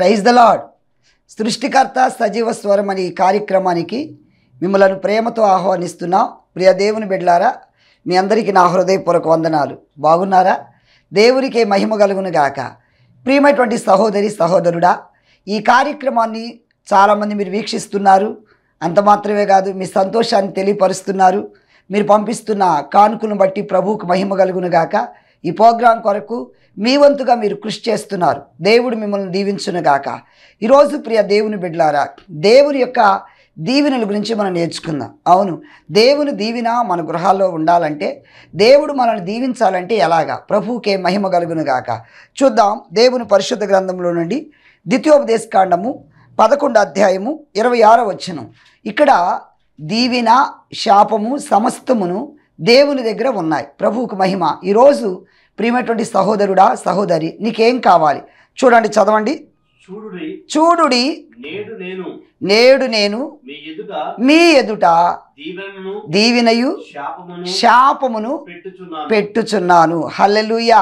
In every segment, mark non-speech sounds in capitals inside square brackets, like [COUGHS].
praise the lord సృష్టికర్త సజీవ స్వరం అనే ఈ కార్యక్రమానికి మిమ్మలను ప్రేమతో ఆహ్వానిస్తున్నాం ప్రియ దేవుని బిడ్లారా మీ అందరికీ నా హృదయపూర్వక వందనాలు బాగున్నారా దేవునికే మహిమ కలుగును గాక ప్రియమైనటువంటి సహోదరి సహోదరుడా ఈ కార్యక్రమాన్ని చాలామంది మీరు వీక్షిస్తున్నారు అంత మాత్రమే కాదు మీ సంతోషాన్ని తెలియపరుస్తున్నారు మీరు పంపిస్తున్న కానుకను బట్టి ప్రభువుకు మహిమ కలుగును గాక ఈ ప్రోగ్రాం కొరకు మీ వంతుగా మీరు కృషి చేస్తున్నారు దేవుడు మిమ్మల్ని దీవించునుగాక ఈరోజు ప్రియ దేవుని బిడ్లారా దేవుని యొక్క దీవెనల గురించి మనం నేర్చుకుందాం అవును దేవుని దీవిన మన గృహాల్లో ఉండాలంటే దేవుడు మనల్ని దీవించాలంటే ఎలాగా ప్రభువుకే మహిమ కలుగునుగాక చూద్దాం దేవుని పరిశుద్ధ గ్రంథంలో నుండి ద్వితీయోపదేశకాండము పదకొండు అధ్యాయము ఇరవై ఆరో వచ్చను ఇక్కడ దీవిన శాపము సమస్తమును దేవుని దగ్గర ఉన్నాయి ప్రభువుకు మహిమ ఈరోజు ప్రియమైనటువంటి సహోదరుడా సహోదరి నీకేం కావాలి చూడండి చదవండి చూడు నేడు నేను నేడు నేను మీ ఎదుట దీవినయు శాపమును పెట్టుచున్నాను హల్లెలుయ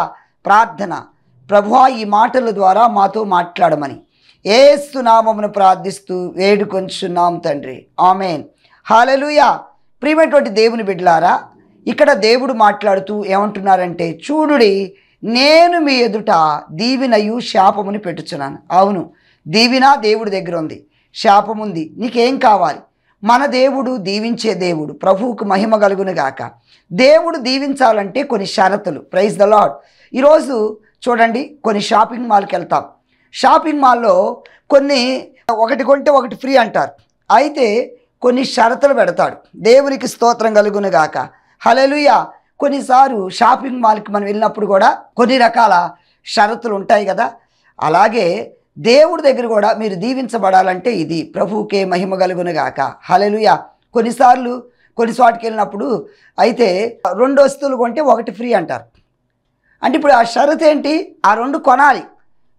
ప్రార్థన ప్రభువా ఈ మాటల ద్వారా మాతో మాట్లాడమని ఏస్తునామమును ప్రార్థిస్తూ వేడుకొంచున్నాం తండ్రి ఆమెన్ హలలుయ ప్రియమైనటువంటి దేవుని బిడ్డలారా ఇక్కడ దేవుడు మాట్లాడుతూ ఏమంటున్నారంటే చూడుడి నేను మీ ఎదుట దీవినయు శాపముని పెట్టుచున్నాను అవును దీవిన దేవుడి దగ్గర ఉంది శాపముంది నీకేం కావాలి మన దేవుడు దీవించే దేవుడు ప్రభువుకు మహిమ కలుగును గాక దేవుడు దీవించాలంటే కొన్ని షరతులు ప్రైజ్ ద లాడ్ ఈరోజు చూడండి కొన్ని షాపింగ్ మాల్కి వెళ్తాం షాపింగ్ మాల్లో కొన్ని ఒకటి కొంటే ఒకటి ఫ్రీ అంటారు అయితే కొన్ని షరతులు పెడతాడు దేవునికి స్తోత్రం కలుగును గాక హలలుయ కొన్నిసార్లు షాపింగ్ మాల్కి మనం వెళ్ళినప్పుడు కూడా కొన్ని రకాల షరతులు ఉంటాయి కదా అలాగే దేవుడి దగ్గర కూడా మీరు దీవించబడాలంటే ఇది ప్రభువుకే మహిమ కలుగునుగాక హలలుయ కొన్నిసార్లు కొన్ని చోటుకి వెళ్ళినప్పుడు అయితే రెండు వస్తువులు కొంటే ఒకటి ఫ్రీ అంటారు అంటే ఇప్పుడు ఆ షరత్ ఏంటి ఆ రెండు కొనాలి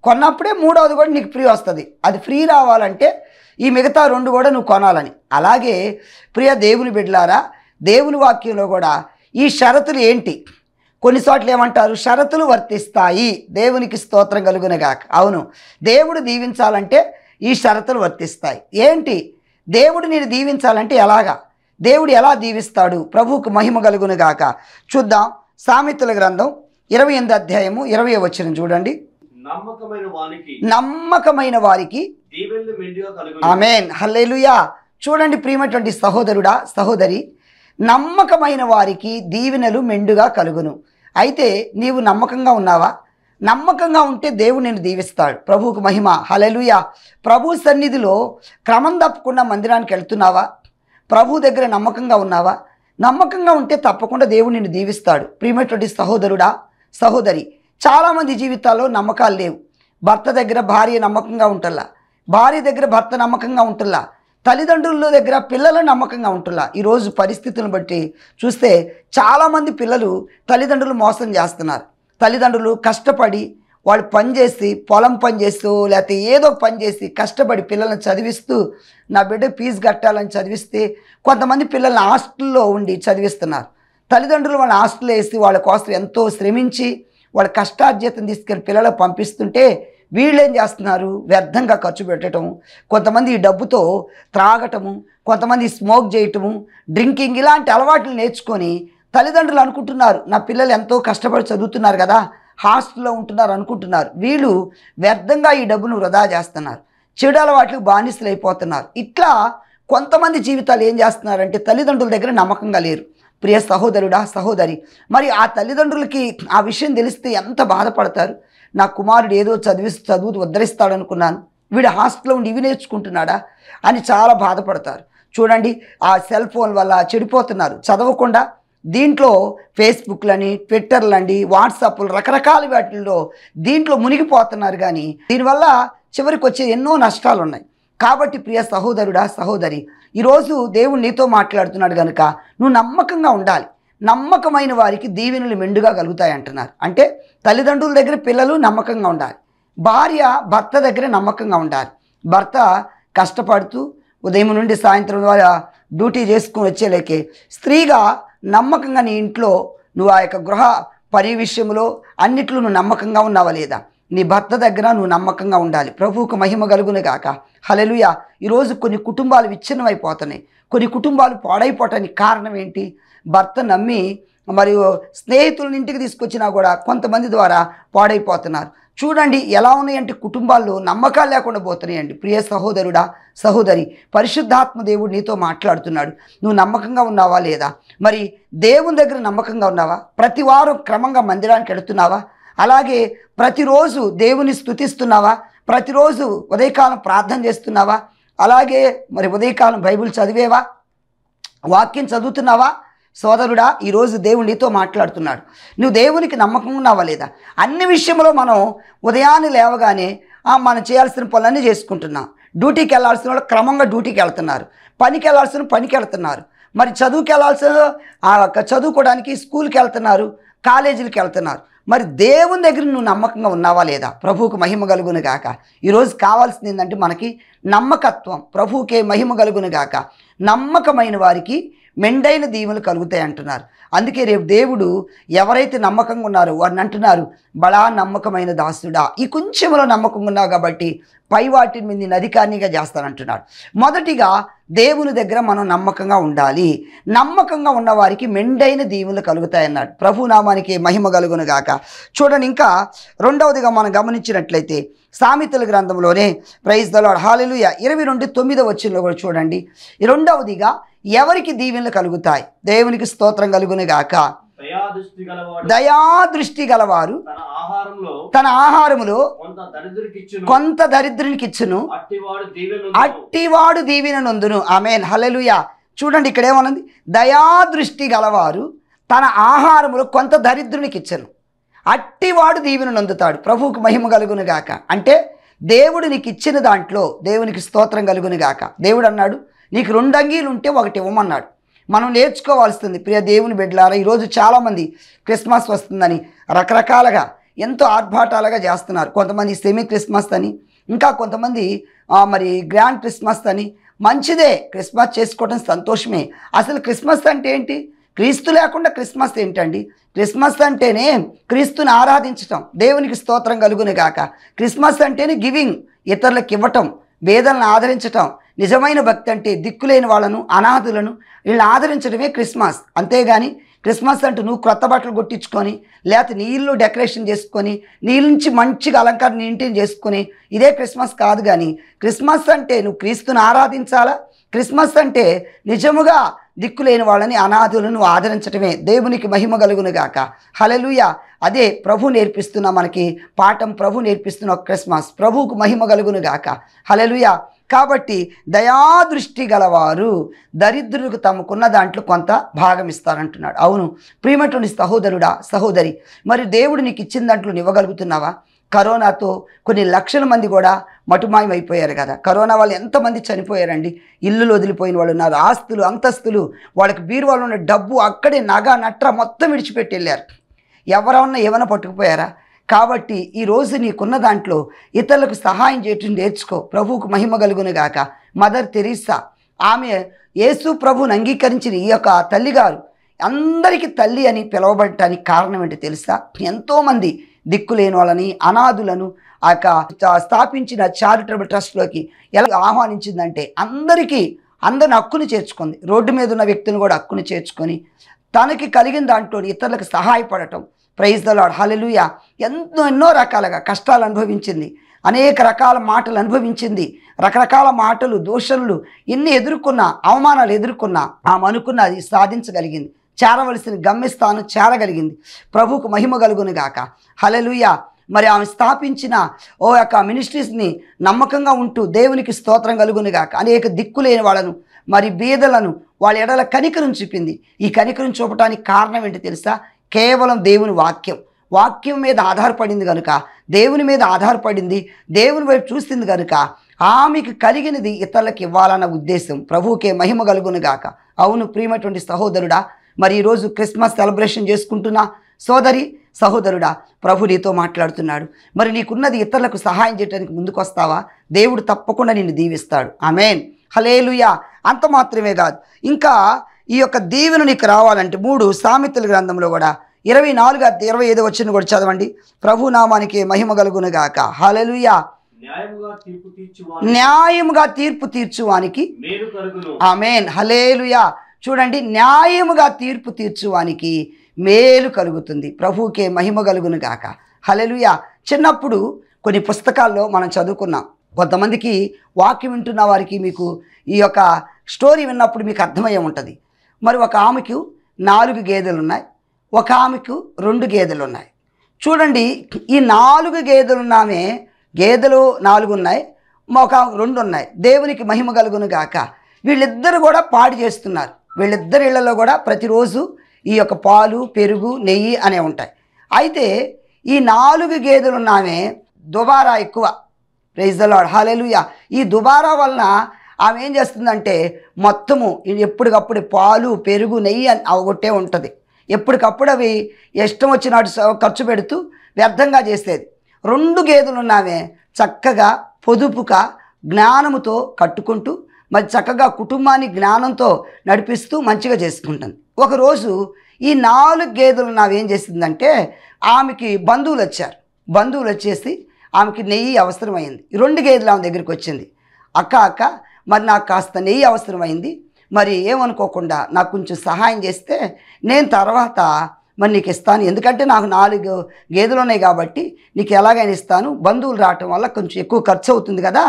కొన్నప్పుడే మూడవది కూడా నీకు ఫ్రీ వస్తుంది అది ఫ్రీ రావాలంటే ఈ మిగతా రెండు కూడా నువ్వు కొనాలని అలాగే ప్రియ దేవుని బిడ్లారా దేవుని వాక్యంలో కూడా ఈ షరతులు ఏంటి కొన్నిసార్లు ఏమంటారు షరతులు వర్తిస్తాయి దేవునికి స్తోత్రం కలుగునగాక అవును దేవుడు దీవించాలంటే ఈ షరతులు వర్తిస్తాయి ఏంటి దేవుడు నేను దీవించాలంటే ఎలాగా దేవుడు ఎలా దీవిస్తాడు ప్రభువుకు మహిమ కలుగునగాక చూద్దాం సామెతల గ్రంథం ఇరవై ఎనిమిది అధ్యాయము ఇరవై వచ్చిన చూడండి నమ్మకమైన వారికి నమ్మకమైన వారికి ఆమెన్ హల్లేలుయా చూడండి ప్రియమైనటువంటి సహోదరుడా సహోదరి నమ్మకమైన వారికి దీవెనలు మెండుగా కలుగును అయితే నీవు నమ్మకంగా ఉన్నావా నమ్మకంగా ఉంటే దేవుడు నేను దీవిస్తాడు ప్రభువుకు మహిమ హలలుయ ప్రభు సన్నిధిలో క్రమం తప్పకుండా మందిరానికి వెళ్తున్నావా ప్రభు దగ్గర నమ్మకంగా ఉన్నావా నమ్మకంగా ఉంటే తప్పకుండా దేవుడు నిన్ను దీవిస్తాడు ప్రియమైనటువంటి సహోదరుడా సహోదరి చాలామంది జీవితాల్లో నమ్మకాలు లేవు భర్త దగ్గర భార్య నమ్మకంగా ఉంటల్లా భార్య దగ్గర భర్త నమ్మకంగా ఉంటల్లా తల్లిదండ్రుల దగ్గర పిల్లలు నమ్మకంగా ఉంటులా ఈరోజు పరిస్థితులను బట్టి చూస్తే చాలామంది పిల్లలు తల్లిదండ్రులు మోసం చేస్తున్నారు తల్లిదండ్రులు కష్టపడి వాళ్ళు పని చేసి పొలం పని చేస్తూ లేకపోతే ఏదో పని చేసి కష్టపడి పిల్లల్ని చదివిస్తూ నా బిడ్డ ఫీజు కట్టాలని చదివిస్తే కొంతమంది పిల్లల్ని హాస్టల్లో ఉండి చదివిస్తున్నారు తల్లిదండ్రులు వాళ్ళని హాస్టల్లో వేసి వాళ్ళ కోసం ఎంతో శ్రమించి వాళ్ళ కష్టార్జితం తీసుకెళ్ళి పిల్లలకు పంపిస్తుంటే వీళ్ళేం చేస్తున్నారు వ్యర్థంగా ఖర్చు పెట్టడం కొంతమంది ఈ డబ్బుతో త్రాగటము కొంతమంది స్మోక్ చేయటము డ్రింకింగ్ ఇలాంటి అలవాట్లు నేర్చుకొని తల్లిదండ్రులు అనుకుంటున్నారు నా పిల్లలు ఎంతో కష్టపడి చదువుతున్నారు కదా హాస్టల్లో ఉంటున్నారు అనుకుంటున్నారు వీళ్ళు వ్యర్థంగా ఈ డబ్బును వృధా చేస్తున్నారు చెడు అలవాట్లు బానిసలు అయిపోతున్నారు ఇట్లా కొంతమంది జీవితాలు ఏం చేస్తున్నారంటే తల్లిదండ్రుల దగ్గర నమ్మకంగా లేరు ప్రియ సహోదరుడా సహోదరి మరి ఆ తల్లిదండ్రులకి ఆ విషయం తెలిస్తే ఎంత బాధపడతారు నా కుమారుడు ఏదో చదివిస్తూ చదువు ఉద్ధరిస్తాడనుకున్నాను వీడు హాస్టల్లో ఉండి ఇవి నేర్చుకుంటున్నాడా అని చాలా బాధపడతారు చూడండి ఆ సెల్ ఫోన్ వల్ల చెడిపోతున్నారు చదవకుండా దీంట్లో ఫేస్బుక్లని ట్విట్టర్లండి వాట్సాప్లు రకరకాల వాటిల్లో దీంట్లో మునిగిపోతున్నారు కానీ దీనివల్ల చివరికి వచ్చే ఎన్నో నష్టాలు ఉన్నాయి కాబట్టి ప్రియ సహోదరుడా సహోదరి ఈరోజు దేవుడు నీతో మాట్లాడుతున్నాడు కనుక నువ్వు నమ్మకంగా ఉండాలి నమ్మకమైన వారికి దీవెనలు మెండుగా కలుగుతాయి అంటున్నారు అంటే తల్లిదండ్రుల దగ్గర పిల్లలు నమ్మకంగా ఉండాలి భార్య భర్త దగ్గర నమ్మకంగా ఉండాలి భర్త కష్టపడుతూ ఉదయం నుండి సాయంత్రం ద్వారా డ్యూటీ చేసుకుని వచ్చేలేకే స్త్రీగా నమ్మకంగా నీ ఇంట్లో నువ్వు ఆ యొక్క గృహ పని విషయంలో అన్నిట్లో నువ్వు నమ్మకంగా ఉన్నావా లేదా నీ భర్త దగ్గర నువ్వు నమ్మకంగా ఉండాలి ప్రభువుకు మహిమ కలుగునే కాక హలలుయ ఈరోజు కొన్ని కుటుంబాలు విచ్ఛిన్నమైపోతున్నాయి కొన్ని కుటుంబాలు పాడైపోవటానికి కారణం ఏంటి భర్త నమ్మి మరియు స్నేహితులను ఇంటికి తీసుకొచ్చినా కూడా కొంతమంది ద్వారా పాడైపోతున్నారు చూడండి ఎలా ఉన్నాయంటే కుటుంబాల్లో నమ్మకాలు లేకుండా పోతున్నాయండి ప్రియ సహోదరుడా సహోదరి పరిశుద్ధాత్మ దేవుడు నీతో మాట్లాడుతున్నాడు నువ్వు నమ్మకంగా ఉన్నావా లేదా మరి దేవుని దగ్గర నమ్మకంగా ఉన్నావా ప్రతి వారం క్రమంగా మందిరానికి వెళుతున్నావా అలాగే ప్రతిరోజు దేవుని స్థుతిస్తున్నావా ప్రతిరోజు ఉదయకాలం ప్రార్థన చేస్తున్నావా అలాగే మరి ఉదయకాలం బైబిల్ చదివేవా వాక్యం చదువుతున్నావా సోదరుడా ఈరోజు దేవుడు నీతో మాట్లాడుతున్నాడు నువ్వు దేవునికి నమ్మకం ఉన్నావా లేదా అన్ని విషయంలో మనం ఉదయాన్నే లేవగానే మనం చేయాల్సిన పనులన్నీ చేసుకుంటున్నాం డ్యూటీకి వెళ్ళాల్సిన వాళ్ళు క్రమంగా డ్యూటీకి వెళ్తున్నారు పనికి వెళ్ళాల్సిన పనికి వెళ్తున్నారు మరి చదువుకి యొక్క చదువుకోవడానికి స్కూల్కి వెళ్తున్నారు కాలేజీలకు వెళ్తున్నారు మరి దేవుని దగ్గర నువ్వు నమ్మకంగా ఉన్నావా లేదా ప్రభువుకు మహిమ కలుగును గాక ఈరోజు కావాల్సింది ఏంటంటే మనకి నమ్మకత్వం ప్రభువుకే మహిమ కలుగును గాక నమ్మకమైన వారికి మెండైన దీవులు కలుగుతాయి అంటున్నారు అందుకే రేపు దేవుడు ఎవరైతే నమ్మకంగా ఉన్నారో వారిని అంటున్నారు బలా నమ్మకమైన దాసుడా ఈ కొంచెంలో నమ్మకంగా ఉన్నావు కాబట్టి పై వాటిని మీద నేను అధికారినిగా చేస్తానంటున్నాడు మొదటిగా దేవుని దగ్గర మనం నమ్మకంగా ఉండాలి నమ్మకంగా ఉన్నవారికి మెండైన దీవులు కలుగుతాయన్నాడు ప్రభు నామానికి మహిమ కలుగును గాక చూడండి ఇంకా రెండవదిగా మనం గమనించినట్లయితే సామెతల గ్రంథంలోనే ప్రైజ్ దలాడ్ హాలిలుయ ఇరవై రెండు తొమ్మిదో వచ్చినలో కూడా చూడండి రెండవదిగా ఎవరికి దీవెనలు కలుగుతాయి దేవునికి స్తోత్రం కలుగునుగాక దయాదృష్టి గలవారు తన ఆహారములో కొంత దరిద్రునికి ఇచ్చును అట్టివాడు దీవెన నందును ఆమెన్ హలెలుయ చూడండి ఇక్కడ ఏమన్నది దయాదృష్టి గలవారు తన ఆహారములో కొంత దరిద్రునికి ఇచ్చను అట్టివాడు దీవెనను నందుతాడు ప్రభువుకు మహిమ కలుగును గాక అంటే దేవుడు నీకు ఇచ్చిన దాంట్లో దేవునికి స్తోత్రం కలుగును గాక దేవుడు అన్నాడు నీకు రెండు అంగీలు ఉంటే ఒకటి ఇవ్వమన్నాడు మనం నేర్చుకోవాల్సింది ప్రియ దేవుని బిడ్డలారా ఈరోజు చాలామంది క్రిస్మస్ వస్తుందని రకరకాలుగా ఎంతో ఆర్భాటాలుగా చేస్తున్నారు కొంతమంది సెమీ క్రిస్మస్ అని ఇంకా కొంతమంది మరి గ్రాండ్ క్రిస్మస్ అని మంచిదే క్రిస్మస్ చేసుకోవడం సంతోషమే అసలు క్రిస్మస్ అంటే ఏంటి క్రీస్తు లేకుండా క్రిస్మస్ ఏంటండి క్రిస్మస్ అంటేనే క్రీస్తుని ఆరాధించటం దేవునికి స్తోత్రం కలుగునే కాక క్రిస్మస్ అంటేనే గివింగ్ ఇతరులకు ఇవ్వటం వేదలను ఆదరించటం నిజమైన భక్తి అంటే దిక్కులేని వాళ్ళను అనాథులను వీళ్ళని ఆదరించడమే క్రిస్మస్ అంతేగాని క్రిస్మస్ అంటూ నువ్వు క్రొత్త బట్టలు కొట్టించుకొని లేకపోతే నీళ్ళు డెకరేషన్ చేసుకొని నీళ్ళు నుంచి మంచిగా అలంకారం ఇంటిని చేసుకొని ఇదే క్రిస్మస్ కాదు కానీ క్రిస్మస్ అంటే నువ్వు క్రీస్తుని ఆరాధించాలా క్రిస్మస్ అంటే నిజముగా దిక్కులేని వాళ్ళని అనాథులను ఆదరించటమే దేవునికి మహిమ కలుగునుగాక హలలుయ అదే ప్రభు నేర్పిస్తున్న మనకి పాఠం ప్రభు నేర్పిస్తున్న క్రిస్మస్ ప్రభువుకు మహిమ కలుగునుగాక హలలుయ కాబట్టి దయాదృష్టి గలవారు దరిద్రులకు తమకున్న దాంట్లో కొంత భాగం ఇస్తారంటున్నాడు అవును ప్రియమటువంటి సహోదరుడా సహోదరి మరి దేవుడు నీకు ఇచ్చిన దాంట్లో ఇవ్వగలుగుతున్నావా కరోనాతో కొన్ని లక్షల మంది కూడా మటుమాయమైపోయారు కదా కరోనా వాళ్ళు ఎంతమంది చనిపోయారండి ఇల్లులు వదిలిపోయిన వాళ్ళు ఉన్నారు ఆస్తులు అంతస్తులు వాళ్ళకి వాళ్ళు ఉన్న డబ్బు అక్కడే నగ నట్ర మొత్తం విడిచిపెట్టి వెళ్ళారు ఎవరన్నా ఏమైనా పట్టుకుపోయారా కాబట్టి ఈరోజు నీకున్న దాంట్లో ఇతరులకు సహాయం చేయటం నేర్చుకో ప్రభువుకు మహిమ గాక మదర్ తెరీసా ఆమె యేసు ప్రభుని అంగీకరించిన ఈ యొక్క తల్లిగారు అందరికీ తల్లి అని పిలవబడటానికి కారణం ఏంటి తెలుసా ఎంతోమంది దిక్కులేని వాళ్ళని అనాథులను ఆ స్థాపించిన చారిటబుల్ ట్రస్ట్లోకి ఎలా ఆహ్వానించిందంటే అందరికీ అందరిని హక్కుని చేర్చుకుంది రోడ్డు మీద ఉన్న వ్యక్తిని కూడా హక్కుని చేర్చుకొని తనకి కలిగిన దాంట్లో ఇతరులకు సహాయపడటం ప్రైజ్ దలాడ్ హలెలుయ ఎన్నో ఎన్నో రకాలుగా కష్టాలు అనుభవించింది అనేక రకాల మాటలు అనుభవించింది రకరకాల మాటలు దోషణలు ఎన్ని ఎదుర్కొన్నా అవమానాలు ఎదుర్కొన్నా ఆమె అనుకున్న అది సాధించగలిగింది చేరవలసిన గమ్యస్థానం చేరగలిగింది ప్రభువుకు మహిమ కలుగును గాక మరి ఆమె స్థాపించిన ఓ యొక్క మినిస్ట్రీస్ని నమ్మకంగా ఉంటూ దేవునికి స్తోత్రం కలుగునిగాక అనేక దిక్కులేని వాళ్ళను మరి బీదలను వాళ్ళ ఎడల కనికరం చూపింది ఈ కనికరం చూపడానికి కారణం ఏంటి తెలుసా కేవలం దేవుని వాక్యం వాక్యం మీద ఆధారపడింది కనుక దేవుని మీద ఆధారపడింది దేవుని వైపు చూసింది కనుక ఆమెకు కలిగినది ఇతరులకు ఇవ్వాలన్న ఉద్దేశం ప్రభువుకే మహిమ గాక అవును ప్రియమైనటువంటి సహోదరుడా మరి ఈరోజు క్రిస్మస్ సెలబ్రేషన్ చేసుకుంటున్నా సోదరి సహోదరుడా ప్రభు నీతో మాట్లాడుతున్నాడు మరి నీకున్నది ఇతరులకు సహాయం చేయడానికి ముందుకొస్తావా దేవుడు తప్పకుండా నిన్ను దీవిస్తాడు ఆమెన్ హలేలుయా అంత మాత్రమే కాదు ఇంకా ఈ యొక్క దీవెను నీకు రావాలంటే మూడు సామెతల గ్రంథంలో కూడా ఇరవై నాలుగు ఇరవై ఐదు వచ్చిన కూడా చదవండి ప్రభు నామానికి మహిమ గాక హలలుయా న్యాయముగా తీర్పు తీర్చువానికి ఆమెన్ హలేలుయా చూడండి న్యాయముగా తీర్పు తీర్చువానికి మేలు కలుగుతుంది ప్రభువుకే మహిమ కలుగును గాక హలలుయ చిన్నప్పుడు కొన్ని పుస్తకాల్లో మనం చదువుకున్నాం కొంతమందికి వాక్యం వింటున్న వారికి మీకు ఈ యొక్క స్టోరీ విన్నప్పుడు మీకు అర్థమయ్యే ఉంటుంది మరి ఒక ఆమెకు నాలుగు గేదెలు ఉన్నాయి ఒక ఆమెకు రెండు గేదెలు ఉన్నాయి చూడండి ఈ నాలుగు గేదెలు ఉన్నామే గేదెలు నాలుగు ఉన్నాయి ఒక రెండు ఉన్నాయి దేవునికి మహిమ కలుగును గాక వీళ్ళిద్దరు కూడా పాడు చేస్తున్నారు వీళ్ళిద్దరి ఇళ్లలో కూడా ప్రతిరోజు ఈ యొక్క పాలు పెరుగు నెయ్యి అనే ఉంటాయి అయితే ఈ నాలుగు గేదెలు ఉన్నామే దుబారా ఎక్కువ ప్రైజ్ ద లాడ్ హాలెలుయా ఈ దుబారా వలన ఆమె ఏం చేస్తుందంటే మొత్తము ఎప్పటికప్పుడు పాలు పెరుగు నెయ్యి అని అవగొట్టే ఉంటుంది ఎప్పటికప్పుడు అవి ఇష్టం వచ్చినట్టు ఖర్చు పెడుతూ వ్యర్థంగా చేసేది రెండు గేదెలు ఉన్నామే చక్కగా పొదుపుగా జ్ఞానముతో కట్టుకుంటూ మరి చక్కగా కుటుంబాన్ని జ్ఞానంతో నడిపిస్తూ మంచిగా చేసుకుంటుంది ఒకరోజు ఈ నాలుగు గేదెలు నావేం చేసిందంటే ఆమెకి బంధువులు వచ్చారు బంధువులు వచ్చేసి ఆమెకి నెయ్యి అవసరమైంది రెండు గేదెలు ఆమె దగ్గరికి వచ్చింది అక్క అక్క మరి నాకు కాస్త నెయ్యి అవసరమైంది మరి ఏమనుకోకుండా నాకు కొంచెం సహాయం చేస్తే నేను తర్వాత మరి నీకు ఇస్తాను ఎందుకంటే నాకు నాలుగు గేదెలు ఉన్నాయి కాబట్టి నీకు ఎలాగైనా ఇస్తాను బంధువులు రావటం వల్ల కొంచెం ఎక్కువ ఖర్చు అవుతుంది కదా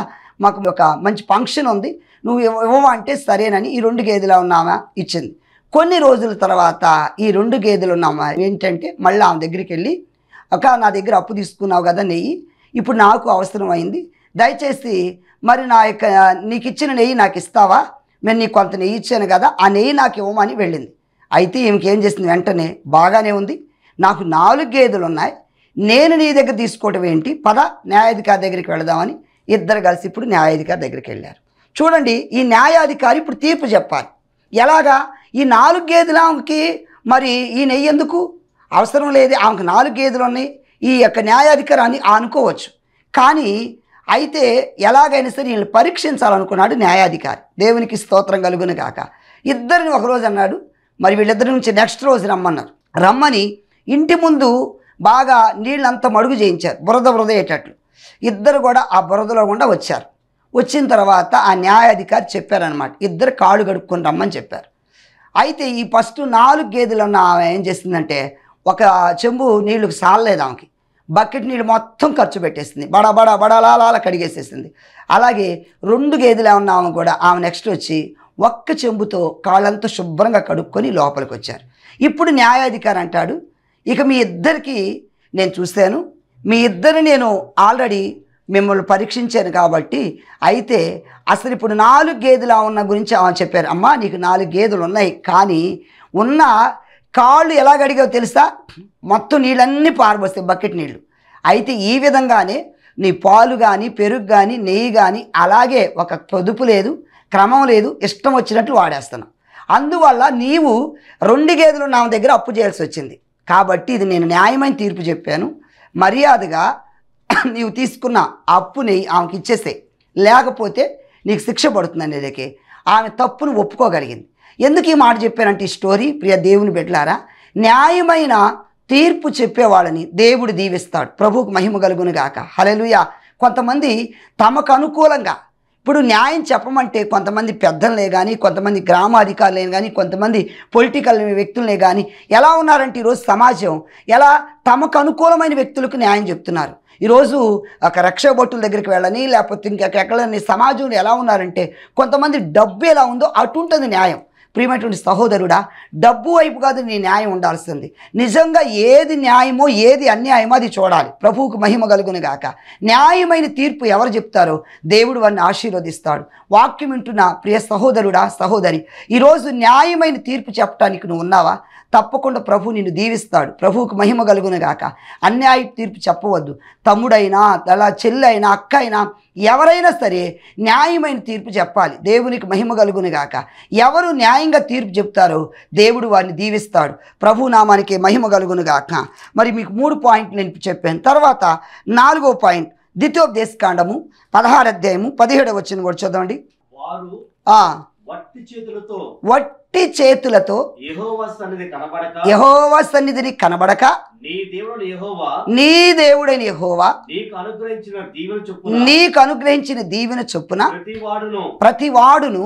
మాకు ఒక మంచి ఫంక్షన్ ఉంది నువ్వు ఇవ్వవా అంటే సరేనని ఈ రెండు గేదెలు ఉన్నామా ఇచ్చింది కొన్ని రోజుల తర్వాత ఈ రెండు గేదెలు ఉన్నామా ఏంటంటే మళ్ళీ ఆమె దగ్గరికి వెళ్ళి అక్క నా దగ్గర అప్పు తీసుకున్నావు కదా నెయ్యి ఇప్పుడు నాకు అవసరమైంది దయచేసి మరి నా యొక్క నీకు ఇచ్చిన నెయ్యి నాకు ఇస్తావా మరి నీకు కొంత నెయ్యి ఇచ్చాను కదా ఆ నెయ్యి నాకు ఇవ్వమని వెళ్ళింది అయితే ఈమెకేం చేసింది వెంటనే బాగానే ఉంది నాకు నాలుగు గేదెలు ఉన్నాయి నేను నీ దగ్గర తీసుకోవటం ఏంటి పద న్యాయాధికారి దగ్గరికి వెళదామని ఇద్దరు కలిసి ఇప్పుడు న్యాయాధికారి దగ్గరికి వెళ్ళారు చూడండి ఈ న్యాయాధికారి ఇప్పుడు తీర్పు చెప్పాలి ఎలాగా ఈ నాలుగు గేదెలు ఆమెకి మరి ఈ నెయ్యి ఎందుకు అవసరం లేదు ఆమెకు నాలుగు గేదెలు ఉన్నాయి ఈ యొక్క న్యాయాధికారాన్ని అనుకోవచ్చు కానీ అయితే ఎలాగైనా సరే వీళ్ళని పరీక్షించాలనుకున్నాడు న్యాయాధికారి దేవునికి స్తోత్రం కలుగును కాక ఇద్దరిని ఒకరోజు అన్నాడు మరి వీళ్ళిద్దరి నుంచి నెక్స్ట్ రోజు రమ్మన్నారు రమ్మని ఇంటి ముందు బాగా నీళ్ళంతా మడుగు చేయించారు బురద బురద అయ్యేటట్లు ఇద్దరు కూడా ఆ బురదలో గుండా వచ్చారు వచ్చిన తర్వాత ఆ న్యాయాధికారి చెప్పారనమాట ఇద్దరు కాళ్ళు కడుక్కొని రమ్మని చెప్పారు అయితే ఈ ఫస్ట్ నాలుగు గేదెలు ఉన్న ఆమె ఏం చేసిందంటే ఒక చెంబు నీళ్ళు సాలలేదు ఆమెకి బకెట్ నీళ్ళు మొత్తం ఖర్చు పెట్టేసింది బడ బడా బడలాల కడిగేసేసింది అలాగే రెండు గేదెలు ఉన్న ఆమె కూడా ఆమె నెక్స్ట్ వచ్చి ఒక్క చెంబుతో కాళ్ళంతా శుభ్రంగా కడుక్కొని లోపలికి వచ్చారు ఇప్పుడు న్యాయాధికారి అంటాడు ఇక మీ ఇద్దరికి నేను చూశాను మీ ఇద్దరు నేను ఆల్రెడీ మిమ్మల్ని పరీక్షించాను కాబట్టి అయితే అసలు ఇప్పుడు నాలుగు గేదెలు ఉన్న గురించి ఆమె చెప్పారు అమ్మ నీకు నాలుగు గేదెలు ఉన్నాయి కానీ ఉన్న కాళ్ళు ఎలా గడిగావు తెలుసా మొత్తం నీళ్ళన్నీ పారబోస్తాయి బకెట్ నీళ్ళు అయితే ఈ విధంగానే నీ పాలు కానీ పెరుగు కానీ నెయ్యి కానీ అలాగే ఒక పొదుపు లేదు క్రమం లేదు ఇష్టం వచ్చినట్లు వాడేస్తున్నావు అందువల్ల నీవు రెండు గేదెలు నా దగ్గర అప్పు చేయాల్సి వచ్చింది కాబట్టి ఇది నేను న్యాయమైన తీర్పు చెప్పాను మర్యాదగా [COUGHS] నీవు తీసుకున్న అప్పుని ఆమెకి ఇచ్చేస్తే లేకపోతే నీకు శిక్ష పడుతుంది వీళ్ళకి ఆమె తప్పును ఒప్పుకోగలిగింది ఎందుకు ఈ మాట చెప్పానంటే ఈ స్టోరీ ప్రియ దేవుని బిడ్డలారా న్యాయమైన తీర్పు చెప్పేవాళ్ళని దేవుడు దీవిస్తాడు ప్రభువుకు మహిమ కలుగును గాక హలలుయ కొంతమంది తమకు అనుకూలంగా ఇప్పుడు న్యాయం చెప్పమంటే కొంతమంది పెద్దలనే కానీ కొంతమంది గ్రామ అధికారులే కానీ కొంతమంది పొలిటికల్ వ్యక్తులనే కానీ ఎలా ఉన్నారంటే ఈరోజు సమాజం ఎలా తమకు అనుకూలమైన వ్యక్తులకు న్యాయం చెప్తున్నారు ఈరోజు ఒక రక్ష భటుల దగ్గరికి వెళ్ళని లేకపోతే ఎక్కడని సమాజంలో ఎలా ఉన్నారంటే కొంతమంది డబ్బు ఎలా ఉందో అటుంటుంది న్యాయం ప్రియమైనటువంటి సహోదరుడా డబ్బు వైపు కాదు నీ న్యాయం ఉండాల్సింది నిజంగా ఏది న్యాయమో ఏది అన్యాయమో అది చూడాలి ప్రభువుకు మహిమ కలుగుని గాక న్యాయమైన తీర్పు ఎవరు చెప్తారో దేవుడు వారిని ఆశీర్వదిస్తాడు వాక్యం వింటున్న ప్రియ సహోదరుడా సహోదరి ఈరోజు న్యాయమైన తీర్పు చెప్పడానికి నువ్వు ఉన్నావా తప్పకుండా ప్రభు నిన్ను దీవిస్తాడు ప్రభువుకు మహిమ కలుగునగాక అన్యాయ తీర్పు చెప్పవద్దు తమ్ముడైనా అలా అయినా అక్క అయినా ఎవరైనా సరే న్యాయమైన తీర్పు చెప్పాలి దేవునికి మహిమ కలుగునుగాక ఎవరు న్యాయంగా తీర్పు చెప్తారో దేవుడు వారిని దీవిస్తాడు ప్రభు నామానికి మహిమ కలుగునుగాక మరి మీకు మూడు పాయింట్లు నేను చెప్పాను తర్వాత నాలుగో పాయింట్ కాండము పదహారు అధ్యాయము పదిహేడవ వచ్చిన కూడా చదవండి వారు వట్టి చేతులతో వట్టి యహోవా సన్నిధిని కనబడక నీ నీ దేవుడైన యహోవా నీకు అనుగ్రహించిన దీవెన చొప్పున ప్రతి వాడును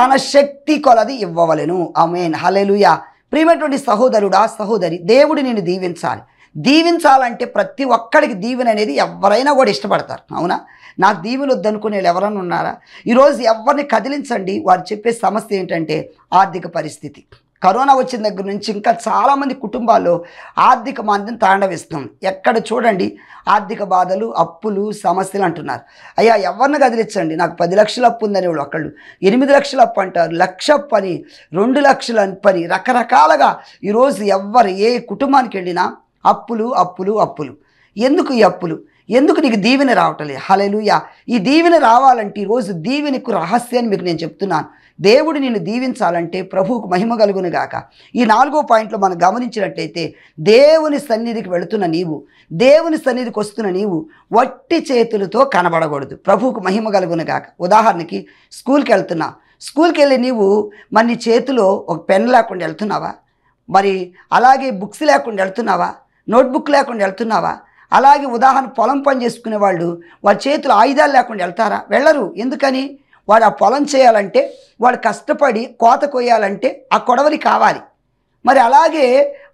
తన శక్తి కొలది ఇవ్వవలను ఆమెన్ హలెలుయా ప్రియమైనటువంటి సహోదరుడా సహోదరి దేవుడు నేను దీవించాలి దీవించాలంటే ప్రతి ఒక్కడికి దీవెన అనేది ఎవరైనా కూడా ఇష్టపడతారు అవునా నాకు దీవులు వద్దనుకునే వాళ్ళు ఎవరైనా ఉన్నారా ఈరోజు ఎవరిని కదిలించండి వారు చెప్పే సమస్య ఏంటంటే ఆర్థిక పరిస్థితి కరోనా వచ్చిన దగ్గర నుంచి ఇంకా చాలామంది కుటుంబాల్లో ఆర్థిక మాంద్యం తాండవిస్తుంది ఎక్కడ చూడండి ఆర్థిక బాధలు అప్పులు సమస్యలు అంటున్నారు అయ్యా ఎవరిని కదిలించండి నాకు పది లక్షల అప్పు ఉందని ఒకళ్ళు ఎనిమిది లక్షల అప్పు అంటారు లక్ష పని రెండు లక్షల పని రకరకాలుగా ఈరోజు ఎవరు ఏ కుటుంబానికి వెళ్ళినా అప్పులు అప్పులు అప్పులు ఎందుకు ఈ అప్పులు ఎందుకు నీకు దీవెన రావటలే హలెలుయ ఈ దీవెన రావాలంటే ఈరోజు దీవెనకు రహస్యాన్ని మీకు నేను చెప్తున్నాను దేవుడు నిన్ను దీవించాలంటే ప్రభువుకు మహిమ కలుగును గాక ఈ నాలుగో పాయింట్లో మనం గమనించినట్టయితే దేవుని సన్నిధికి వెళుతున్న నీవు దేవుని సన్నిధికి వస్తున్న నీవు వట్టి చేతులతో కనబడకూడదు ప్రభువుకు మహిమ కలుగును గాక ఉదాహరణకి స్కూల్కి వెళ్తున్నా స్కూల్కి వెళ్ళి నీవు మరి నీ చేతిలో ఒక పెన్ లేకుండా వెళ్తున్నావా మరి అలాగే బుక్స్ లేకుండా వెళ్తున్నావా నోట్బుక్ లేకుండా వెళ్తున్నావా అలాగే ఉదాహరణ పొలం పని చేసుకునే వాళ్ళు వారి చేతులు ఆయుధాలు లేకుండా వెళ్తారా వెళ్ళరు ఎందుకని వాడు ఆ పొలం చేయాలంటే వాడు కష్టపడి కోత కొయ్యాలంటే ఆ కొడవలి కావాలి మరి అలాగే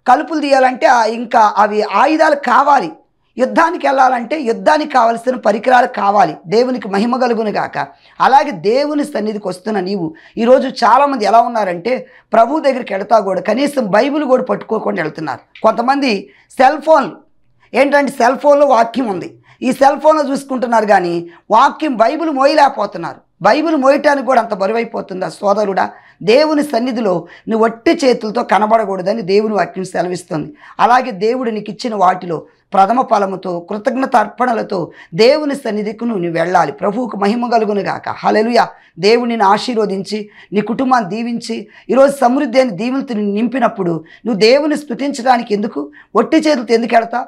కలుపులు తీయాలంటే ఇంకా అవి ఆయుధాలు కావాలి యుద్ధానికి వెళ్ళాలంటే యుద్ధానికి కావలసిన పరికరాలు కావాలి దేవునికి మహిమ కలుగును గాక అలాగే దేవుని సన్నిధికి వస్తున్న నీవు ఈరోజు చాలామంది ఎలా ఉన్నారంటే ప్రభు దగ్గరికి వెళతా కూడా కనీసం బైబిల్ కూడా పట్టుకోకుండా వెళ్తున్నారు కొంతమంది సెల్ ఫోన్ ఏంటంటే సెల్ ఫోన్లో వాక్యం ఉంది ఈ సెల్ ఫోన్లో చూసుకుంటున్నారు కానీ వాక్యం బైబిల్ మోయలేకపోతున్నారు బైబిల్ మోయటానికి కూడా అంత బరువైపోతుందా సోదరుడా దేవుని సన్నిధిలో నువ్వు ఒట్టి చేతులతో కనబడకూడదని దేవుని వాక్యం సెలవిస్తుంది అలాగే దేవుడు నీకు ఇచ్చిన వాటిలో ప్రథమ ఫలముతో కృతజ్ఞతార్పణలతో దేవుని సన్నిధికి నువ్వు వెళ్ళాలి ప్రభువుకు మహిమ కలుగును గాక హలెలుయ దేవునిని ఆశీర్వదించి నీ కుటుంబాన్ని దీవించి ఈరోజు సమృద్ధి అని దీవులతో నింపినప్పుడు నువ్వు దేవుని స్థుతించడానికి ఎందుకు ఒట్టి చేతులతో ఎందుకు వెళతా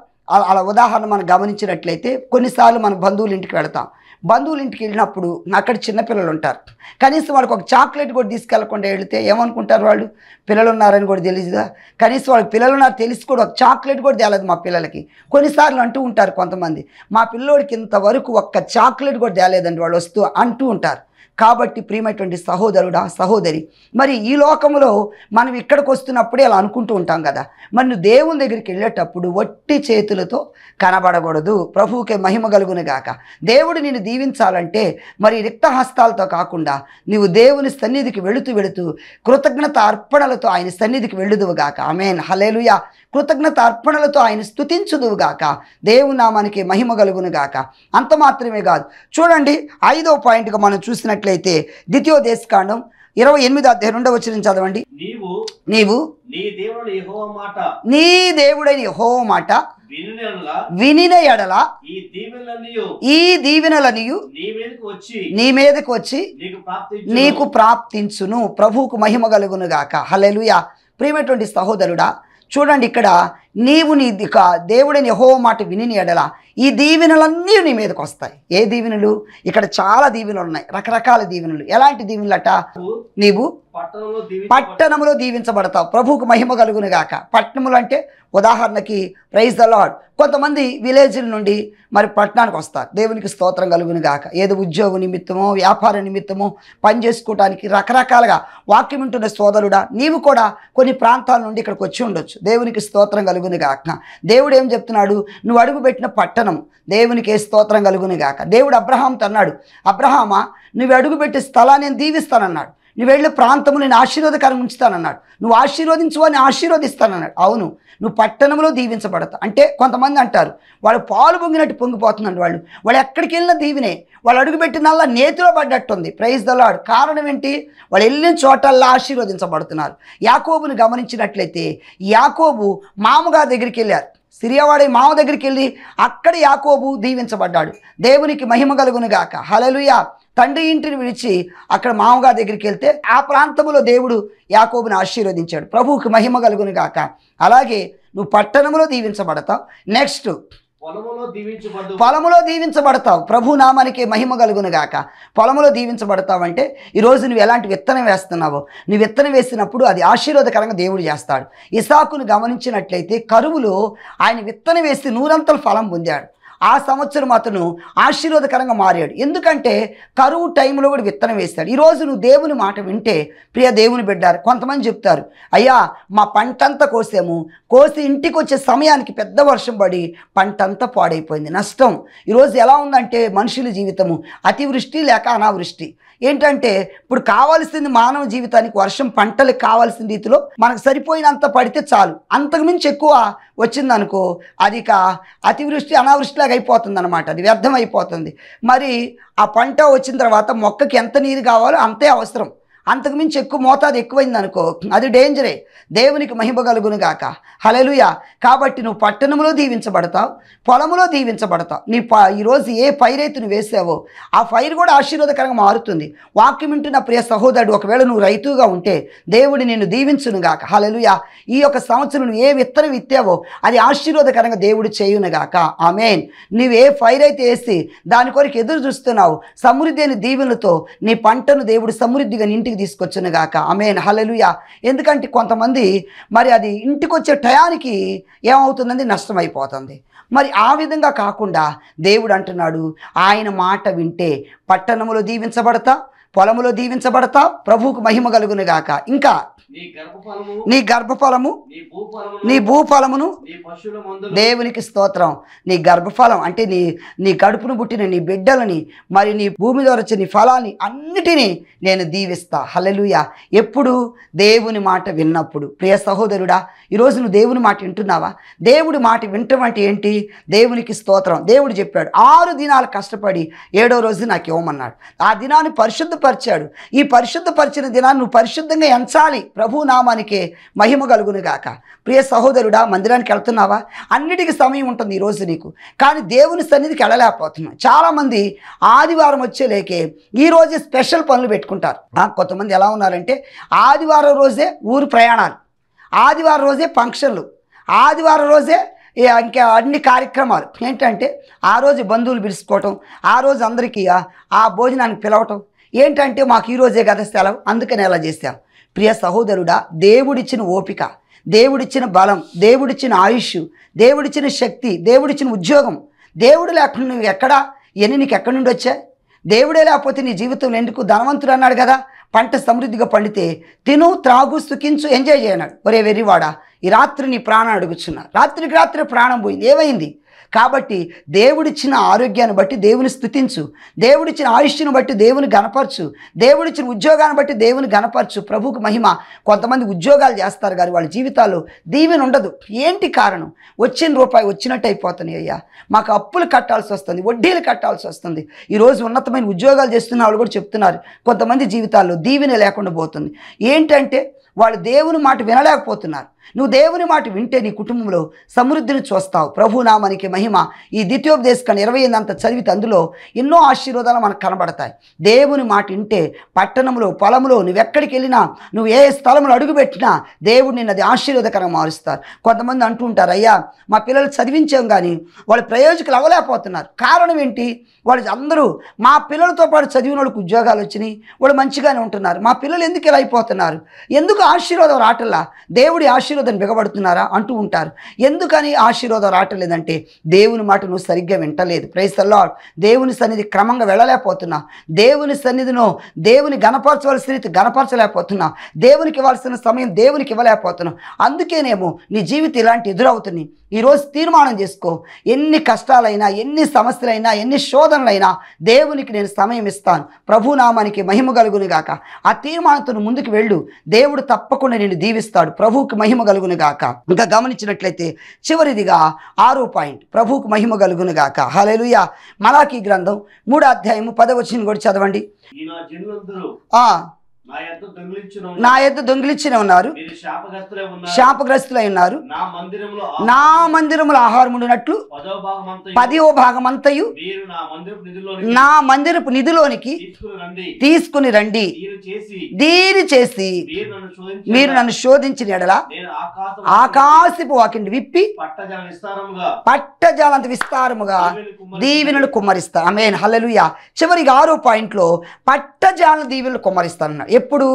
అలా ఉదాహరణ మనం గమనించినట్లయితే కొన్నిసార్లు మన బంధువుల ఇంటికి వెళతాం బంధువుల ఇంటికి వెళ్ళినప్పుడు అక్కడ చిన్నపిల్లలు ఉంటారు కనీసం వాళ్ళకి ఒక చాక్లెట్ కూడా తీసుకెళ్లకుండా వెళితే ఏమనుకుంటారు వాళ్ళు పిల్లలు ఉన్నారని కూడా తెలియదుగా కనీసం వాళ్ళకి పిల్లలు ఉన్నారు తెలిసి కూడా ఒక చాక్లెట్ కూడా తేలేదు మా పిల్లలకి కొన్నిసార్లు అంటూ ఉంటారు కొంతమంది మా పిల్లోడికి ఇంతవరకు ఒక్క చాక్లెట్ కూడా తేలేదండి వాళ్ళు వస్తూ అంటూ ఉంటారు కాబట్టి ప్రియమైనటువంటి సహోదరుడా సహోదరి మరి ఈ లోకంలో మనం ఇక్కడికి వస్తున్నప్పుడే అలా అనుకుంటూ ఉంటాం కదా మరి నువ్వు దేవుని దగ్గరికి వెళ్ళేటప్పుడు వట్టి చేతులతో కనబడకూడదు ప్రభువుకే మహిమ కలుగును గాక దేవుడు నిన్ను దీవించాలంటే మరి రిక్త హస్తాలతో కాకుండా నీవు దేవుని సన్నిధికి వెళుతూ వెళుతూ కృతజ్ఞత అర్పణలతో ఆయన సన్నిధికి గాక ఆమెన్ హలేలుయా కృతజ్ఞత అర్పణలతో ఆయన స్థుతించుదువుగాక దేవునామానికి మహిమ కలుగునుగాక అంత మాత్రమే కాదు చూడండి ఐదో పాయింట్గా మనం చూసినట్లయితే ద్వితీయ దేశకాండం ఇరవై ఎనిమిది అధ్యాయ రెండవ వచ్చిన చదవండి నీవు నీవు నీ దేవుడైన యహో మాట వినిన ఎడల ఈ దీవెనలనియు నీ మీదకు వచ్చి నీకు ప్రాప్తించును ప్రభువుకు మహిమ కలుగునుగాక హలెలుయా ప్రియమైనటువంటి సహోదరుడా చూడండి ఇక్కడ నీవు నీ దేవుడిని యహో మాట విని నీ ఎడల ఈ దీవెనలన్నీ నీ మీదకి వస్తాయి ఏ దీవెనలు ఇక్కడ చాలా దీవెనలు ఉన్నాయి రకరకాల దీవెనలు ఎలాంటి దీవెనలట నీవు పట్టణములో దీవించబడతావు ప్రభువుకు మహిమ కలుగును గాక పట్టణములు అంటే ఉదాహరణకి ప్రైజ్ ద లాడ్ కొంతమంది విలేజ్ల నుండి మరి పట్టణానికి వస్తారు దేవునికి స్తోత్రం కలుగును గాక ఏదో ఉద్యోగ నిమిత్తమో వ్యాపార నిమిత్తమో పని రకరకాలుగా వాక్యం ఉంటున్న సోదరుడా నీవు కూడా కొన్ని ప్రాంతాల నుండి ఇక్కడికి వచ్చి ఉండొచ్చు దేవునికి స్తోత్రం కలుగు కలుగుని గాక దేవుడు ఏం చెప్తున్నాడు నువ్వు అడుగుపెట్టిన పట్టణం దేవునికి స్తోత్రం కలుగుని గాక దేవుడు అబ్రహాంతో అన్నాడు అబ్రహామా నువ్వు అడుగుపెట్టే స్థలాన్ని నేను దీవిస్తానన్నాడు నువ్వు వెళ్ళే ప్రాంతము నేను ఆశీర్వాదకరం ఉంచుతానన్నాడు నువ్వు ఆశీర్వదించు అని ఆశీర్వదిస్తానన్నాడు అవును నువ్వు పట్టణంలో దీవించబడతా అంటే కొంతమంది అంటారు వాళ్ళు పాలు పొంగినట్టు పొంగిపోతున్నాడు వాళ్ళు వాళ్ళు ఎక్కడికి వెళ్ళినా దీవినే వాళ్ళు అడుగుపెట్టినల్లా నేతిలో పడ్డట్టుంది ప్రైజ్ దలాడు కారణం ఏంటి వాళ్ళు వెళ్ళిన చోటల్లా ఆశీర్వదించబడుతున్నారు యాకోబుని గమనించినట్లయితే యాకోబు మామగారి దగ్గరికి వెళ్ళారు సిరియావాడి మామ దగ్గరికి వెళ్ళి అక్కడ యాకోబు దీవించబడ్డాడు దేవునికి మహిమ కలుగునుగాక హలలుయా తండ్రి ఇంటిని విడిచి అక్కడ మామగారి దగ్గరికి వెళ్తే ఆ ప్రాంతంలో దేవుడు యాకోబుని ఆశీర్వదించాడు ప్రభువుకి మహిమ కలుగును కాక అలాగే నువ్వు పట్టణంలో దీవించబడతావు నెక్స్ట్ పొలములో దీవించబడతావు ప్రభు నామానికి మహిమ కలుగును గాక పొలములో దీవించబడతావు అంటే ఈరోజు నువ్వు ఎలాంటి విత్తనం వేస్తున్నావో నువ్వు విత్తనం వేసినప్పుడు అది ఆశీర్వాదకరంగా దేవుడు చేస్తాడు ఇసాకును గమనించినట్లయితే కరువులో ఆయన విత్తనం వేసి నూరంతలు ఫలం పొందాడు ఆ సంవత్సరం అతను ఆశీర్వాదకరంగా మారాడు ఎందుకంటే కరువు టైంలో కూడా విత్తనం వేస్తాడు ఈరోజు నువ్వు దేవుని మాట వింటే ప్రియ దేవుని బిడ్డారు కొంతమంది చెప్తారు అయ్యా మా పంటంతా కోసాము కోసి ఇంటికి వచ్చే సమయానికి పెద్ద వర్షం పడి పంటంతా పాడైపోయింది నష్టం ఈరోజు ఎలా ఉందంటే మనుషుల జీవితము అతివృష్టి లేక అనావృష్టి ఏంటంటే ఇప్పుడు కావాల్సింది మానవ జీవితానికి వర్షం పంటలకు కావాల్సిన రీతిలో మనకు సరిపోయినంత పడితే చాలు అంతకుమించి ఎక్కువ వచ్చిందనుకో అది ఇక అతివృష్టి అనావృష్టిలాగా అయిపోతుంది అనమాట అది వ్యర్థం అయిపోతుంది మరి ఆ పంట వచ్చిన తర్వాత మొక్కకి ఎంత నీరు కావాలో అంతే అవసరం అంతకుమించి ఎక్కువ మోతాదు ఎక్కువైంది అనుకో అది డేంజరే దేవునికి మహిమ కలుగును గాక హలలుయ కాబట్టి నువ్వు పట్టణంలో దీవించబడతావు పొలంలో దీవించబడతావు నీ ప ఈరోజు ఏ పైర్ అయితే నువ్వు వేసావో ఆ ఫైర్ కూడా ఆశీర్వాదకరంగా మారుతుంది వాక్యం వింటున్న ప్రియ సహోదరుడు ఒకవేళ నువ్వు రైతుగా ఉంటే దేవుడు నిన్ను దీవించును గాక హలలుయ ఈ యొక్క సంవత్సరం నువ్వు ఏ విత్తనం విత్తావో అది ఆశీర్వాదకరంగా దేవుడు చేయును గాక ఆ మెయిన్ నువ్వు ఏ ఫైర్ అయితే వేసి దాని కొరకు ఎదురు చూస్తున్నావు సమృద్ధి అయిన దీవులతో నీ పంటను దేవుడు సమృద్ధిగా నింటి బయటికి తీసుకొచ్చను గాక ఆమె హలలుయ ఎందుకంటే కొంతమంది మరి అది ఇంటికి వచ్చే టయానికి నష్టం నష్టమైపోతుంది మరి ఆ విధంగా కాకుండా దేవుడు అంటున్నాడు ఆయన మాట వింటే పట్టణములో దీవించబడతా పొలములో దీవించబడతా ప్రభువుకు మహిమ కలుగునుగాక ఇంకా నీ గర్భఫలము నీ భూఫలమును దేవునికి స్తోత్రం నీ గర్భఫలం అంటే నీ నీ గడుపును పుట్టిన నీ బిడ్డలని మరి నీ భూమి ద్వారా నీ ఫలాన్ని అన్నిటినీ నేను దీవిస్తా హలలుయ ఎప్పుడు దేవుని మాట విన్నప్పుడు ప్రియ సహోదరుడా ఈరోజు నువ్వు దేవుని మాట వింటున్నావా దేవుడి మాట వింటం అంటే ఏంటి దేవునికి స్తోత్రం దేవుడు చెప్పాడు ఆరు దినాలు కష్టపడి ఏడో రోజు నాకు ఇవ్వమన్నాడు ఆ దినాన్ని పరిశుద్ధపరిచాడు ఈ పరిశుద్ధపరిచిన దినాన్ని నువ్వు పరిశుద్ధంగా ఎంచాలి నామానికి మహిమ కలుగునుగాక ప్రియ సహోదరుడా మందిరానికి వెళ్తున్నావా అన్నిటికీ సమయం ఉంటుంది ఈరోజు నీకు కానీ దేవుని సన్నిధికి వెళ్ళలేకపోతున్నావు చాలామంది ఆదివారం వచ్చే లేకే ఈరోజే స్పెషల్ పనులు పెట్టుకుంటారు కొంతమంది ఎలా ఉన్నారంటే ఆదివారం రోజే ఊరు ప్రయాణాలు ఆదివారం రోజే ఫంక్షన్లు ఆదివారం రోజే ఇంకా అన్ని కార్యక్రమాలు ఏంటంటే ఆ రోజు బంధువులు పిలుచుకోవటం ఆ రోజు అందరికీ ఆ భోజనానికి పిలవటం ఏంటంటే మాకు ఈరోజే కదా సెలవు అందుకని ఎలా చేసాం ప్రియ సహోదరుడా దేవుడిచ్చిన ఓపిక దేవుడిచ్చిన బలం దేవుడిచ్చిన ఆయుష్ దేవుడిచ్చిన శక్తి దేవుడిచ్చిన ఉద్యోగం దేవుడు లేకుండా నువ్వు ఎక్కడా ఎన్ని నీకు ఎక్కడి నుండి వచ్చా దేవుడే లేకపోతే నీ జీవితంలో ఎందుకు ధనవంతుడు అన్నాడు కదా పంట సమృద్ధిగా పండితే తిను త్రాగు సుఖించు ఎంజాయ్ చేయనాడు ఒరే వెర్రివాడా ఈ రాత్రి నీ ప్రాణం అడుగుచున్నా రాత్రికి రాత్రి ప్రాణం పోయింది ఏమైంది కాబట్టి దేవుడిచ్చిన ఆరోగ్యాన్ని బట్టి దేవుని స్థుతించు దేవుడిచ్చిన ఆయుష్ను బట్టి దేవుని గనపరచు దేవుడిచ్చిన ఉద్యోగాన్ని బట్టి దేవుని గనపరచు ప్రభుకు మహిమ కొంతమంది ఉద్యోగాలు చేస్తారు గారు వాళ్ళ జీవితాల్లో దీవెన ఉండదు ఏంటి కారణం వచ్చిన రూపాయి వచ్చినట్టు అయిపోతున్నాయి అయ్యా మాకు అప్పులు కట్టాల్సి వస్తుంది వడ్డీలు కట్టాల్సి వస్తుంది ఈరోజు ఉన్నతమైన ఉద్యోగాలు చేస్తున్న వాళ్ళు కూడా చెప్తున్నారు కొంతమంది జీవితాల్లో దీవెన లేకుండా పోతుంది ఏంటంటే వాళ్ళు దేవుని మాట వినలేకపోతున్నారు నువ్వు దేవుని మాట వింటే నీ కుటుంబంలో సమృద్ధిని చూస్తావు ప్రభు నామానికి మహిమ ఈ ద్వితీయోపదేశ కన్నా ఇరవై అంత చదివితే అందులో ఎన్నో ఆశీర్వాదాలు మనకు కనబడతాయి దేవుని మాట వింటే పట్టణంలో పొలంలో నువ్వు ఎక్కడికి వెళ్ళినా నువ్వు ఏ స్థలంలో అడుగుపెట్టినా దేవుడు నిన్నది ఆశీర్వాదకరంగా మారుస్తారు కొంతమంది అంటుంటారు అయ్యా మా పిల్లలు చదివించాం కానీ వాళ్ళు ప్రయోజకులు అవ్వలేకపోతున్నారు కారణం ఏంటి వాళ్ళు అందరూ మా పిల్లలతో పాటు చదివిన వాళ్ళకి ఉద్యోగాలు వచ్చినాయి వాళ్ళు మంచిగానే ఉంటున్నారు మా పిల్లలు ఎందుకు ఇలా అయిపోతున్నారు ఎందుకు ఆశీర్వాదం రాటల్లా దేవుడి ఆశీర్వాదం ఆశీర్వాదం బిగబడుతున్నారా అంటూ ఉంటారు ఎందుకని ఆశీర్వాదం రావట్లేదంటే దేవుని మాట నువ్వు సరిగ్గా వింటలేదు ప్రైస్ దేవుని సన్నిధి క్రమంగా వెళ్ళలేకపోతున్నా దేవుని సన్నిధిను దేవుని గణపరచవలసిన రీతి గణపరచలేకపోతున్నా దేవునికి ఇవ్వాల్సిన సమయం దేవునికి ఇవ్వలేకపోతున్నా అందుకేనేమో నీ జీవితం ఇలాంటి ఎదురవుతుంది ఈరోజు తీర్మానం చేసుకో ఎన్ని కష్టాలైనా ఎన్ని సమస్యలైనా ఎన్ని శోధనలైనా దేవునికి నేను సమయం ఇస్తాను ప్రభునామానికి మహిమ కలుగునిగాక ఆ తీర్మానంతో ముందుకు వెళ్ళు దేవుడు తప్పకుండా నేను దీవిస్తాడు ప్రభువుకి మహిమ మహిమ గాక ఇంకా గమనించినట్లయితే చివరిదిగా ఆరో పాయింట్ ప్రభువుకు మహిమ కలుగును గాక హలేలుయ మలాఖీ గ్రంథం మూడో అధ్యాయము పదవచ్చిన కూడా చదవండి నా యొక్క దొంగిలిచ్చిన ఉన్నారు శాపగ్రస్తులై ఉన్నారు నా మందిరముల ఆహారం ఉండినట్లు పదివ భాగం అంతయు నా మందిరపు నిధిలోనికి తీసుకుని రండి దీని చేసి మీరు నన్ను శోధించిన ఎడల ఆకాశపు వాకిండి విప్పి పట్టజాలంత విస్తారముగా దీవెనలు కుమ్మరిస్తా ఆమె హలలుయ చివరికి ఆరో పాయింట్లో పట్టజాలను దీవెనలు కుమ్మరిస్తాను ఎప్పుడు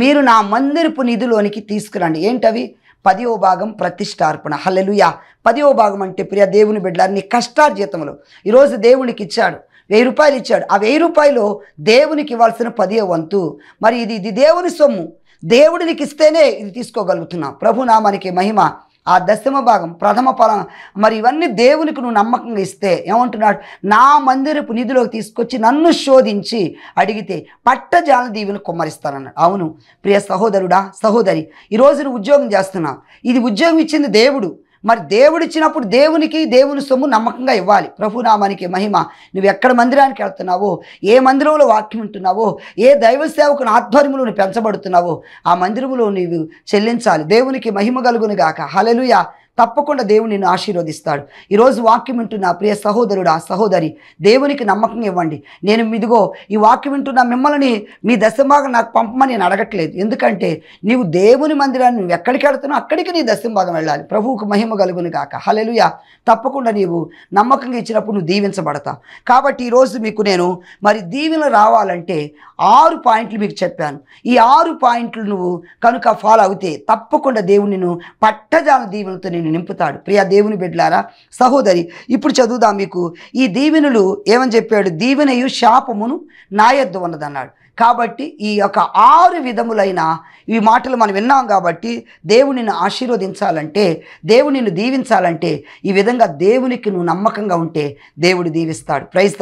మీరు నా మందిరపు నిధిలోనికి తీసుకురండి ఏంటవి పదివ భాగం ప్రతిష్టార్పణ హలెలుయా పదివో భాగం అంటే ప్రియ దేవుని బిడ్డలారు నీ కష్టార్జీతంలో ఈరోజు దేవునికి ఇచ్చాడు వెయ్యి రూపాయలు ఇచ్చాడు ఆ వెయ్యి రూపాయలు దేవునికి ఇవ్వాల్సిన పదే వంతు మరి ఇది ఇది దేవుని సొమ్ము దేవుడికి ఇస్తేనే ఇది తీసుకోగలుగుతున్నాం ప్రభు నామానికి మహిమ ఆ దశమ భాగం ప్రథమ ఫలం మరి ఇవన్నీ దేవునికి నువ్వు నమ్మకంగా ఇస్తే ఏమంటున్నాడు నా మందిరపు నిధిలోకి తీసుకొచ్చి నన్ను శోధించి అడిగితే పట్టజాల దీవులు కుమ్మరిస్తానన్నాడు అవును ప్రియ సహోదరుడా సహోదరి ఈరోజు నువ్వు ఉద్యోగం చేస్తున్నావు ఇది ఉద్యోగం ఇచ్చింది దేవుడు మరి దేవుడిచ్చినప్పుడు దేవునికి దేవుని సొమ్ము నమ్మకంగా ఇవ్వాలి ప్రభునామానికి మహిమ నువ్వు ఎక్కడ మందిరానికి వెళ్తున్నావో ఏ మందిరంలో వాక్యం ఉంటున్నావో ఏ దైవ సేవకుని ఆధ్వర్యములు నువ్వు పెంచబడుతున్నావో ఆ మందిరంలో నీవు చెల్లించాలి దేవునికి మహిమ కలుగును గాక హలలుయా తప్పకుండా దేవుడు నిన్ను ఆశీర్వదిస్తాడు ఈరోజు వాక్యం వింటున్న ప్రియ సహోదరుడు ఆ సహోదరి దేవునికి నమ్మకం ఇవ్వండి నేను మీదుగో ఈ వాక్యం వింటున్న మిమ్మల్ని మీ దశభాగం నాకు పంపమని నేను అడగట్లేదు ఎందుకంటే నీవు దేవుని మందిరాన్ని నువ్వు ఎక్కడికి వెళుతున్నావు అక్కడికి నీ భాగం వెళ్ళాలి ప్రభువుకు మహిమ కలుగును కాక హలెలుయ తప్పకుండా నీవు నమ్మకంగా ఇచ్చినప్పుడు నువ్వు దీవించబడతా కాబట్టి ఈరోజు మీకు నేను మరి దీవెన రావాలంటే ఆరు పాయింట్లు మీకు చెప్పాను ఈ ఆరు పాయింట్లు నువ్వు కనుక ఫాలో అవుతే తప్పకుండా దేవుని నువ్వు పట్టజాల దీవెనతో నేను వాటిని నింపుతాడు ప్రియా దేవుని బిడ్లారా సహోదరి ఇప్పుడు చదువుదాం మీకు ఈ దీవెనులు ఏమని చెప్పాడు దీవెనయు శాపమును నాయద్దు ఉన్నదన్నాడు కాబట్టి ఈ యొక్క ఆరు విధములైన ఈ మాటలు మనం విన్నాం కాబట్టి దేవునిని ఆశీర్వదించాలంటే దేవుని దీవించాలంటే ఈ విధంగా దేవునికి నువ్వు నమ్మకంగా ఉంటే దేవుడు దీవిస్తాడు ప్రైజ్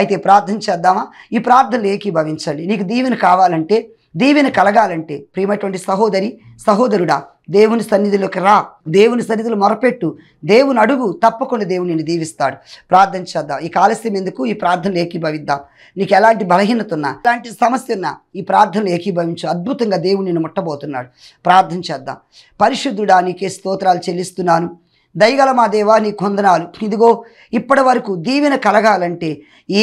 అయితే ప్రార్థన చేద్దామా ఈ ప్రార్థనలు ఏకీభవించండి నీకు దీవెని కావాలంటే దీవెన కలగాలంటే ప్రియమైనటువంటి సహోదరి సహోదరుడా దేవుని సన్నిధిలోకి రా దేవుని సన్నిధిలో మొరపెట్టు దేవుని అడుగు తప్పకుండా దేవుని నేను దీవిస్తాడు ప్రార్థన చేద్దాం ఈ కాలస్యం ఎందుకు ఈ ప్రార్థనలు ఏకీభవిద్దాం నీకు ఎలాంటి బలహీనత ఉన్నా ఎలాంటి సమస్య ఉన్నా ఈ ప్రార్థనలు ఏకీభవించు అద్భుతంగా దేవుని నేను ముట్టబోతున్నాడు ప్రార్థన చేద్దాం పరిశుద్ధుడా నీకే స్తోత్రాలు చెల్లిస్తున్నాను దయగల మా దేవా నీ కొందనాలు ఇదిగో ఇప్పటి వరకు దీవెన కలగాలంటే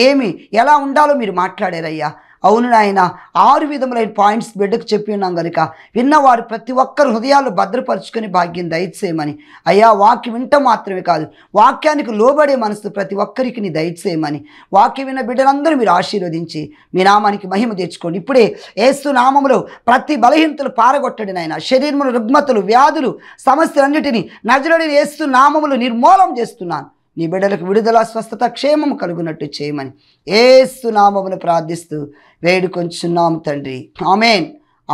ఏమి ఎలా ఉండాలో మీరు మాట్లాడారయ్యా అవును నాయన ఆరు విధములైన పాయింట్స్ బిడ్డకు చెప్పి ఉన్నాం కనుక విన్నవారు ప్రతి ఒక్కరు హృదయాలు భద్రపరుచుకుని భాగ్యం దయచేయమని అయ్యా వాక్యం వింట మాత్రమే కాదు వాక్యానికి లోబడే మనసు ప్రతి ఒక్కరికి నీ దయచేయమని వాక్యం విన్న బిడ్డలందరూ మీరు ఆశీర్వదించి మీ నామానికి మహిమ తెచ్చుకోండి ఇప్పుడే ఏస్తు నామములో ప్రతి బలహీనతలు పారగొట్టడి నాయన శరీరములు రుగ్మతలు వ్యాధులు సమస్యలన్నిటినీ నజరడి ఏస్తు నామములు నిర్మూలం చేస్తున్నాను నీ బిడ్డలకు విడుదల స్వస్థత క్షేమం కలుగునట్టు చేయమని నామములు ప్రార్థిస్తూ వేడుకొంచున్నాం తండ్రి ఆమెన్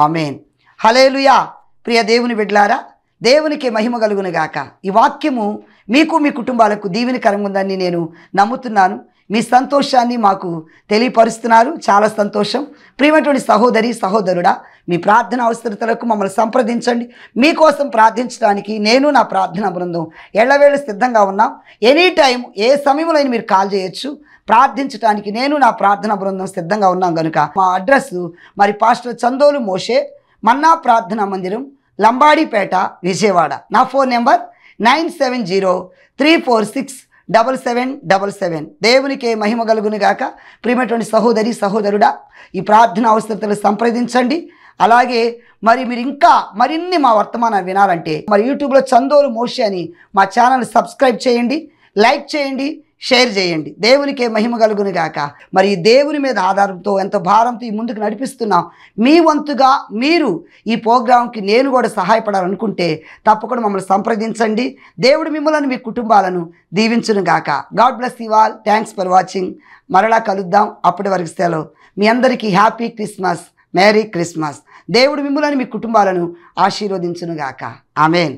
ఆమెన్ హలేలుయా ప్రియ దేవుని బిడ్లారా దేవునికి మహిమ కలుగునుగాక ఈ వాక్యము మీకు మీ కుటుంబాలకు దీవిని ఉందని నేను నమ్ముతున్నాను మీ సంతోషాన్ని మాకు తెలియపరుస్తున్నారు చాలా సంతోషం ప్రియమైనటువంటి సహోదరి సహోదరుడా మీ ప్రార్థన అవసరతలకు మమ్మల్ని సంప్రదించండి మీకోసం ప్రార్థించడానికి నేను నా ప్రార్థన బృందం ఎళ్ళవేళ సిద్ధంగా ఉన్నాం ఎనీ టైం ఏ సమయంలో మీరు కాల్ చేయొచ్చు ప్రార్థించడానికి నేను నా ప్రార్థన బృందం సిద్ధంగా ఉన్నాం కనుక మా అడ్రస్ మరి పాస్టర్ చందోలు మోషే మన్నా ప్రార్థన మందిరం లంబాడీపేట విజయవాడ నా phone number nine seven zero three four six double seven double seven దేవునికే మహిమ కలుగునిగాక ప్రియమైనటువంటి సహోదరి సహోదరుడా ఈ ప్రార్థన అవసరతలు సంప్రదించండి అలాగే మరి మీరు ఇంకా మరిన్ని మా వర్తమానాలు వినాలంటే మరి యూట్యూబ్లో చందోలు మోషి అని మా ఛానల్ సబ్స్క్రైబ్ చేయండి లైక్ చేయండి షేర్ చేయండి దేవునికే మహిమ కలుగును గాక మరి దేవుని మీద ఆధారంతో ఎంత భారంతో ఈ ముందుకు నడిపిస్తున్నాం మీ వంతుగా మీరు ఈ ప్రోగ్రాంకి నేను కూడా సహాయపడాలనుకుంటే తప్పకుండా మమ్మల్ని సంప్రదించండి దేవుడు మిమ్మల్ని మీ కుటుంబాలను దీవించును గాక God bless you all thanks for watching మరలా కలుద్దాం అప్పటి వరకు సెలవు మీ అందరికీ హ్యాపీ క్రిస్మస్ మేరీ క్రిస్మస్ దేవుడు మిమ్మల్ని మీ కుటుంబాలను ఆశీర్వదించును గాక ఆమెన్